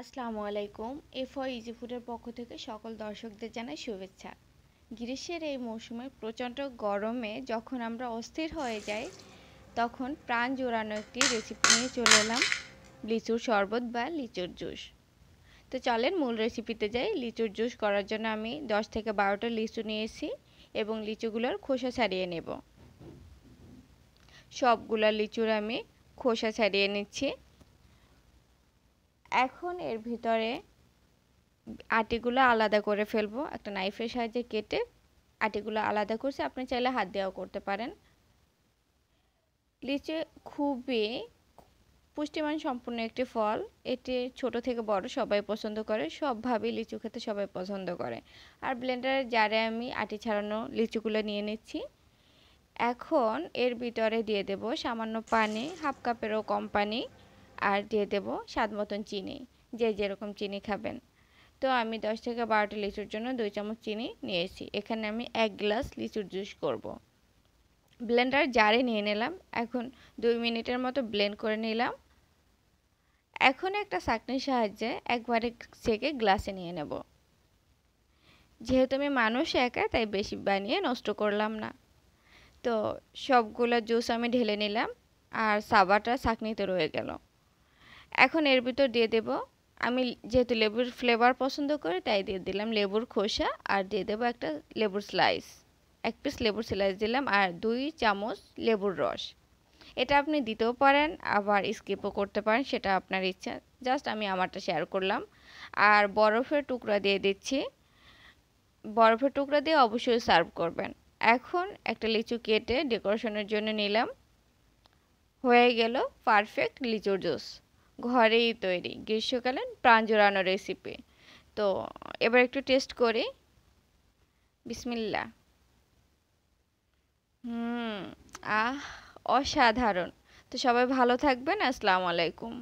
আসসালামু আলাইকুম এফও ইজি ফুডের পক্ষ থেকে সকল দর্শকদের জানাই শুভেচ্ছা গ্রীষ্মের এই মৌসুমে প্রচণ্ড গরমে যখন আমরা অস্থির হয়ে যাই তখন প্রাণ জোড়ানো একটি রেসিপি নিয়ে চলে এলাম লিচুর শরবত বা লিচুর জুস তো চলেন মূল রেসিপিতে যাই লিচুর জুস করার জন্য আমি 10 থেকে বারোটা লিচু নিয়েছি এবং লিচুগুলোর খোসা ছাড়িয়ে নেব সবগুলো লিচুর আমি খোসা ছাড়িয়ে নিচ্ছি এখন এর ভিতরে আটিগুলো আলাদা করে ফেলবো একটা নাইফের সাহায্যে কেটে আটিগুলো আলাদা করছি আপনি চাইলে হাত দেওয়া করতে পারেন লিচে খুবই পুষ্টিমান সম্পূর্ণ একটি ফল এটি ছোট থেকে বড় সবাই পছন্দ করে সবভাবেই লিচু খেতে সবাই পছন্দ করে আর ব্লেন্ডারে জারে আমি আটি ছাড়ানো লিচুগুলো নিয়ে নিচ্ছি এখন এর ভিতরে দিয়ে দেব সামান্য পানি হাফ কাপেরও কম পানি আর দিয়ে দেব স্বাদ মতন চিনি যে যেরকম চিনি খাবেন তো আমি দশ থেকে বারোটা লিচুর জন্য দুই চামচ চিনি নিয়েছি এখানে আমি এক গ্লাস লিচুর জুস করব। ব্লেন্ডার জারে নিয়ে নিলাম এখন দুই মিনিটের মতো ব্লেন্ড করে নিলাম এখন একটা সাকনির সাহায্যে একবারে সেকে গ্লাসে নিয়ে নেব যেহেতু আমি মানুষ একা তাই বেশি বানিয়ে নষ্ট করলাম না তো সবগুলো জুস আমি ঢেলে নিলাম আর সাবাটা সাকনিতে রয়ে গেল এখন এর ভিতর দিয়ে দেব আমি যেহেতু লেবুর ফ্লেভার পছন্দ করি তাই দিয়ে দিলাম লেবুর খোসা আর দিয়ে দেবো একটা লেবুর স্লাইস এক পিস লেবুর স্লাইস দিলাম আর দুই চামচ লেবুর রস এটা আপনি দিতেও পারেন আবার স্কিপও করতে পারেন সেটা আপনার ইচ্ছা জাস্ট আমি আমারটা শেয়ার করলাম আর বরফের টুকরা দিয়ে দিচ্ছি বরফের টুকরা দিয়ে অবশ্যই সার্ভ করবেন এখন একটা লিচু কেটে ডেকোরেশনের জন্য নিলাম হয়ে গেল পারফেক্ট লিচুর জুস ঘরেই তৈরি গ্রীষ্মকালীন প্রাণ জোড়ানো রেসিপি তো এবার একটু টেস্ট করি বিসমিল্লা হুম আহ অসাধারণ তো সবাই ভালো থাকবেন আসসালামু আলাইকুম